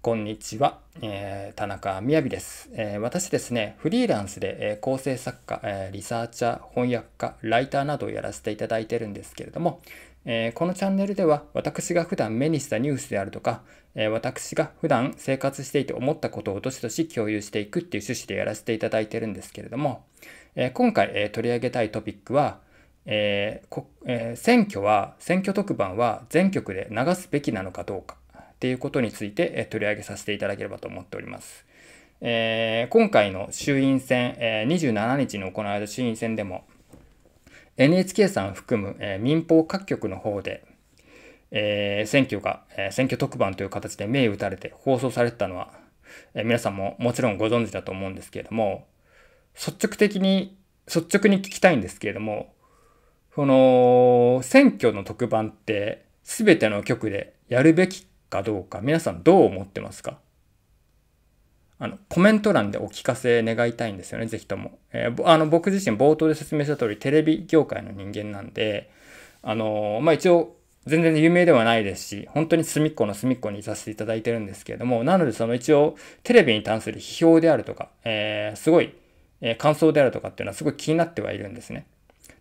こんにちは、えー、田中みです、えー、私ですね、フリーランスで、えー、構成作家、えリサーチャー、翻訳家、ライターなどをやらせていただいてるんですけれども、えこのチャンネルでは私が普段目にしたニュースであるとか、え私が普段生活していて思ったことをどしどし共有していくっていう趣旨でやらせていただいてるんですけれども、え今回、え取り上げたいトピックは、ええー、選挙は、選挙特番は全局で流すべきなのかどうか。っていうことについて、え取り上げさせていただければと思っております。えー、今回の衆院選、え27日に行われた衆院選でも NHK さんを含む、え民放各局の方で、え選挙が、え選挙特番という形で銘打たれて放送されてたのは、え皆さんももちろんご存知だと思うんですけれども率直的に率直に聞きたいんですけれどもこの選挙の特番って全ての局でやるべきかどうか、皆さんどう思ってますかあの、コメント欄でお聞かせ願いたいんですよね、ぜひとも。えー、あの、僕自身冒頭で説明した通り、テレビ業界の人間なんで、あのー、まあ、一応、全然有名ではないですし、本当に隅っこの隅っこにいさせていただいてるんですけれども、なのでその一応、テレビに関する批評であるとか、えー、すごい、え感想であるとかっていうのはすごい気になってはいるんですね。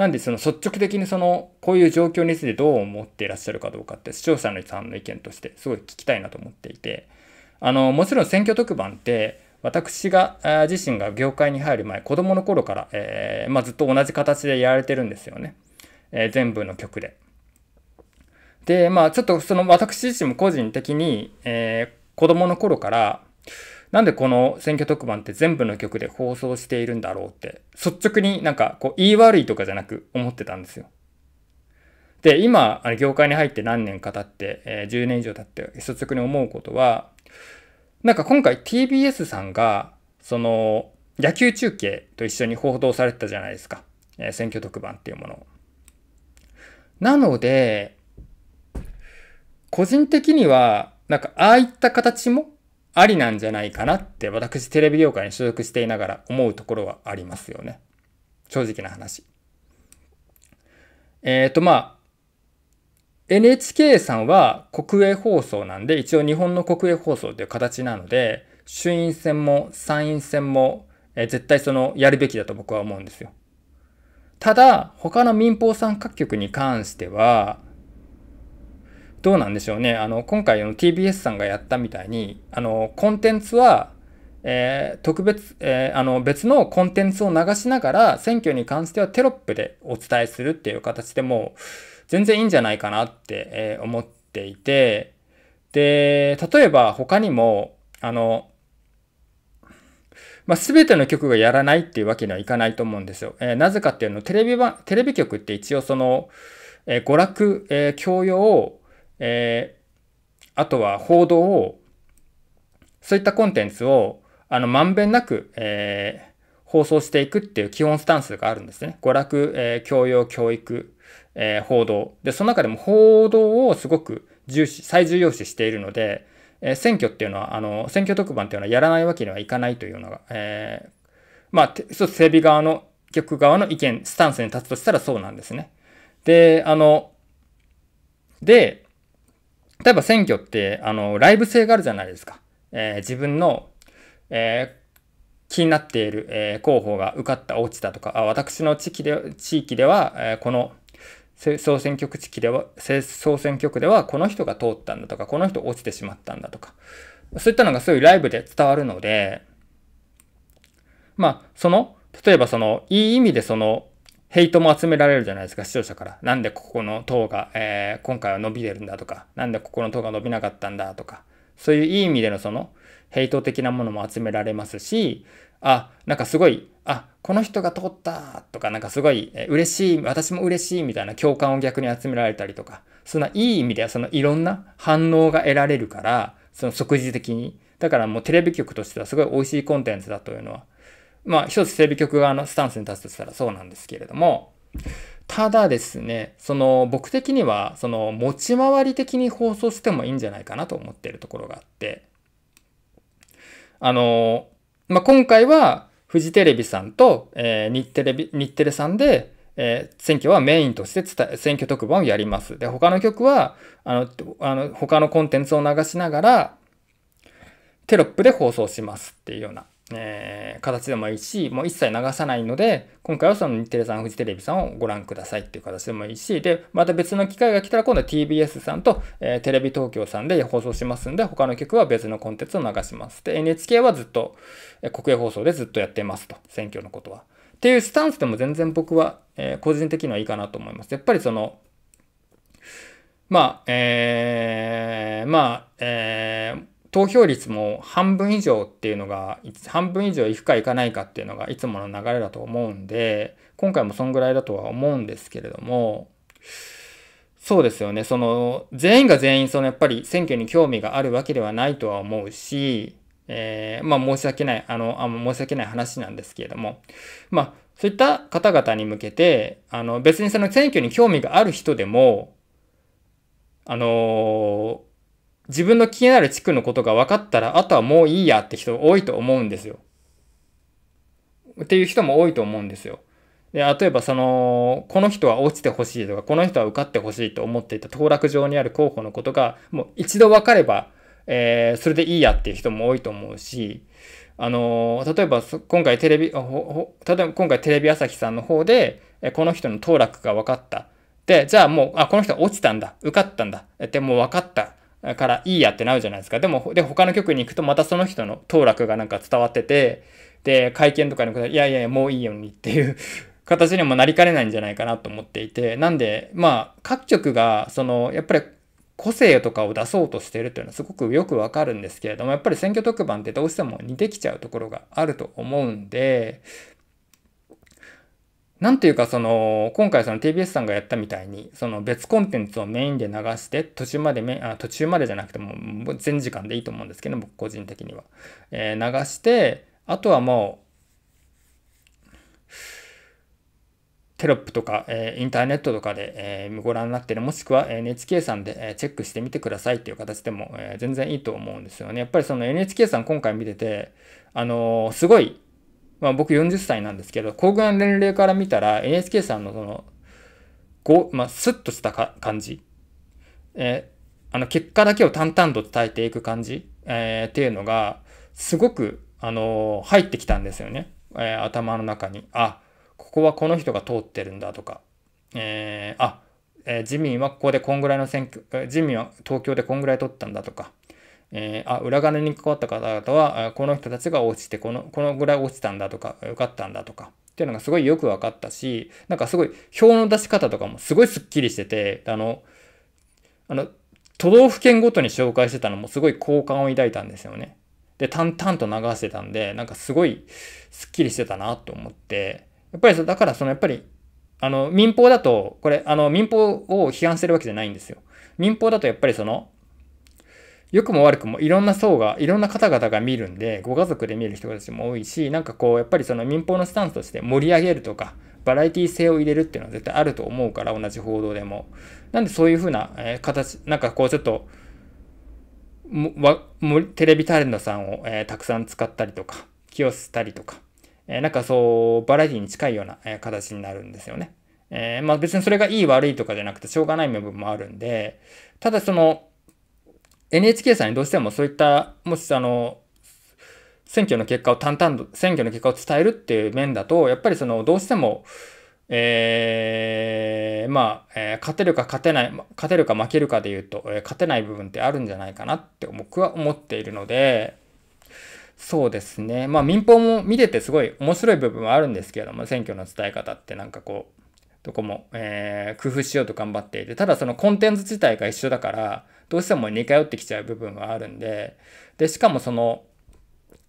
なんでその率直的にそのこういう状況についてどう思っていらっしゃるかどうかって視聴者のさんの意見としてすごい聞きたいなと思っていてあのもちろん選挙特番って私が自身が業界に入る前子供の頃から、えーまあ、ずっと同じ形でやられてるんですよね、えー、全部の曲で。でまあちょっとその私自身も個人的に、えー、子供の頃からなんでこの選挙特番って全部の曲で放送しているんだろうって、率直になんかこう言い悪いとかじゃなく思ってたんですよ。で、今、あの業界に入って何年か経って、えー、10年以上経って率直に思うことは、なんか今回 TBS さんが、その、野球中継と一緒に報道されてたじゃないですか。えー、選挙特番っていうものを。なので、個人的には、なんか、ああいった形もありなんじゃないかなって私テレビ業界に所属していながら思うところはありますよね。正直な話。えっ、ー、とまあ NHK さんは国営放送なんで一応日本の国営放送という形なので衆院選も参院選も、えー、絶対そのやるべきだと僕は思うんですよ。ただ他の民放さん各局に関してはどうなんでしょうね。あの、今回の TBS さんがやったみたいに、あの、コンテンツは、えー、特別、えー、あの、別のコンテンツを流しながら、選挙に関してはテロップでお伝えするっていう形でも、全然いいんじゃないかなって、えー、思っていて、で、例えば他にも、あの、まあ、全ての曲がやらないっていうわけにはいかないと思うんですよ。えー、なぜかっていうのテレビ版、テレビ局って一応その、えー、娯楽、えー、教養をえー、あとは報道を、そういったコンテンツを、あの、まんべんなく、えー、放送していくっていう基本スタンスがあるんですね。娯楽、えー、教養、教育、えー、報道。で、その中でも報道をすごく重視、最重要視しているので、えー、選挙っていうのは、あの、選挙特番っていうのはやらないわけにはいかないというのが、えー、まあ、一つ整備側の、局側の意見、スタンスに立つとしたらそうなんですね。で、あの、で、例えば選挙って、あの、ライブ性があるじゃないですか。えー、自分の、えー、気になっている、えー、候補が受かった、落ちたとか、あ私の地域で地域では、えこの総選挙区地域では、総選挙区ではこの人が通ったんだとか、この人落ちてしまったんだとか、そういったのがそういうライブで伝わるので、まあ、その、例えばその、いい意味でその、ヘイトも集められるじゃないですか、視聴者から。なんでここの塔が、えー、今回は伸びてるんだとか、なんでここの塔が伸びなかったんだとか、そういういい意味でのその、ヘイト的なものも集められますし、あ、なんかすごい、あ、この人が通ったとか、なんかすごい、えー、嬉しい、私も嬉しいみたいな共感を逆に集められたりとか、そんないい意味ではそのいろんな反応が得られるから、その即時的に。だからもうテレビ局としてはすごい美味しいコンテンツだというのはまあ、一つテレビ局側のスタンスに立つとしたらそうなんですけれども、ただですね、その僕的には、その持ち回り的に放送してもいいんじゃないかなと思っているところがあって、あの、まあ、今回はフジテレビさんと、えー、日テレビ、日テレさんで、えー、選挙はメインとして伝え、選挙特番をやります。で、他の曲は、あの、あの他のコンテンツを流しながら、テロップで放送しますっていうようなえー、形でもいいし、もう一切流さないので、今回はその日テレさん、フジテレビさんをご覧くださいっていう形でもいいし、で、また別の機会が来たら今度は TBS さんと、えー、テレビ東京さんで放送しますんで、他の曲は別のコンテンツを流します。で、NHK はずっと、えー、国営放送でずっとやってますと、選挙のことは。っていうスタンスでも全然僕は、え個人的にはいいかなと思います。やっぱりその、まあ、えー、まあ、えー、投票率も半分以上っていうのが、半分以上行くか行かないかっていうのがいつもの流れだと思うんで、今回もそんぐらいだとは思うんですけれども、そうですよね。その、全員が全員、そのやっぱり選挙に興味があるわけではないとは思うし、えー、まあ申し訳ない、あの、あ申し訳ない話なんですけれども、まあ、そういった方々に向けて、あの、別にその選挙に興味がある人でも、あのー自分の気になる地区のことが分かったら、あとはもういいやって人多いと思うんですよ。っていう人も多いと思うんですよ。で、例えばその、この人は落ちてほしいとか、この人は受かってほしいと思っていた当落場にある候補のことが、もう一度分かれば、えー、それでいいやっていう人も多いと思うし、あのー、例えば今回テレビ、例えば今回テレビ朝日さんの方で、この人の当落が分かった。で、じゃあもう、あ、この人落ちたんだ、受かったんだ、ってもう分かった。からいいやってなるじゃないですか。でも、で、他の局に行くとまたその人の当落がなんか伝わってて、で、会見とかにいやいやいや、もういいようにっていう 形にもなりかねないんじゃないかなと思っていて、なんで、まあ、各局が、その、やっぱり個性とかを出そうとしてるっていうのはすごくよくわかるんですけれども、やっぱり選挙特番ってどうしても似てきちゃうところがあると思うんで、なんというかその、今回その TBS さんがやったみたいに、その別コンテンツをメインで流して、途中までめ、あ途中までじゃなくても、全時間でいいと思うんですけど、僕個人的には。えー、流して、あとはもう、テロップとか、えー、インターネットとかで、えー、ご覧になってる、もしくは NHK さんで、えチェックしてみてくださいっていう形でも、え全然いいと思うんですよね。やっぱりその NHK さん今回見てて、あのすごいまあ、僕40歳なんですけど、高額年齢から見たら NHK さんのその、ご、まあ、スッとした感じ、えー、あの、結果だけを淡々と伝えていく感じ、えー、っていうのが、すごく、あのー、入ってきたんですよね。えー、頭の中に。あ、ここはこの人が通ってるんだとか、えー、あ、えー、自民はここでこんぐらいの選挙、自民は東京でこんぐらい取ったんだとか、えー、あ、裏金に関わった方々は、この人たちが落ちて、この、このぐらい落ちたんだとか、受かったんだとか、っていうのがすごいよく分かったし、なんかすごい、表の出し方とかもすごいスッキリしてて、あの、あの、都道府県ごとに紹介してたのもすごい好感を抱いたんですよね。で、淡々と流してたんで、なんかすごいスッキリしてたなと思って、やっぱりだからそのやっぱり、あの、民放だと、これ、あの、民放を批判してるわけじゃないんですよ。民放だとやっぱりその、良くも悪くもいろんな層が、いろんな方々が見るんで、ご家族で見る人たちも多いし、なんかこう、やっぱりその民放のスタンスとして盛り上げるとか、バラエティ性を入れるっていうのは絶対あると思うから、同じ報道でも。なんでそういうふうな、え形、なんかこうちょっと、テレビタレントさんを、えー、たくさん使ったりとか、寄与したりとか、えー、なんかそう、バラエティに近いような、え形になるんですよね。えまあ別にそれがいい悪いとかじゃなくて、しょうがない部分もあるんで、ただその、NHK さんにどうしてもそういった、もしあの、選挙の結果を淡々と、選挙の結果を伝えるっていう面だと、やっぱりその、どうしても、えー、まあ、えー、勝てるか勝てない、勝てるか負けるかで言うと、えー、勝てない部分ってあるんじゃないかなって僕は思っているので、そうですね。まあ民放も見ててすごい面白い部分はあるんですけれども、選挙の伝え方ってなんかこう、とこも、えー、工夫しようと頑張っていて、ただそのコンテンツ自体が一緒だから、どうしても似通ってきちゃう部分はあるんで、で、しかもその、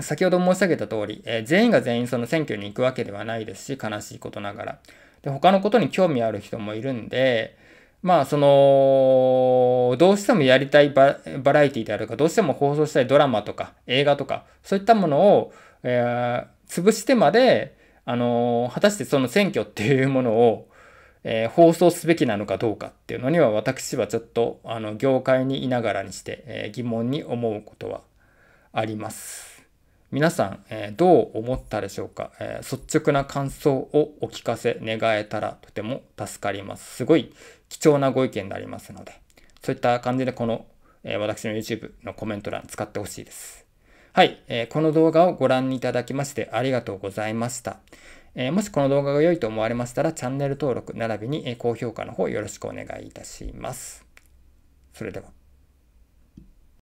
先ほど申し上げた通り、えー、全員が全員その選挙に行くわけではないですし、悲しいことながら。で、他のことに興味ある人もいるんで、まあ、その、どうしてもやりたいバラエティであるか、どうしても放送したいドラマとか映画とか、そういったものを、えー、潰してまで、あのー、果たしてその選挙っていうものを、えー、放送すべきなのかどうかっていうのには私はちょっとあの業界にいながらにして、えー、疑問に思うことはあります。皆さん、えー、どう思ったでしょうか、え率直な感想をお聞かせ願えたらとても助かります。すごい貴重なご意見でありますので、そういった感じでこの、え私の YouTube のコメント欄使ってほしいです。はい、えこの動画をご覧いただきましてありがとうございました。えー、もしこの動画が良いと思われましたら、チャンネル登録並びに高評価の方よろしくお願いいたします。それでは。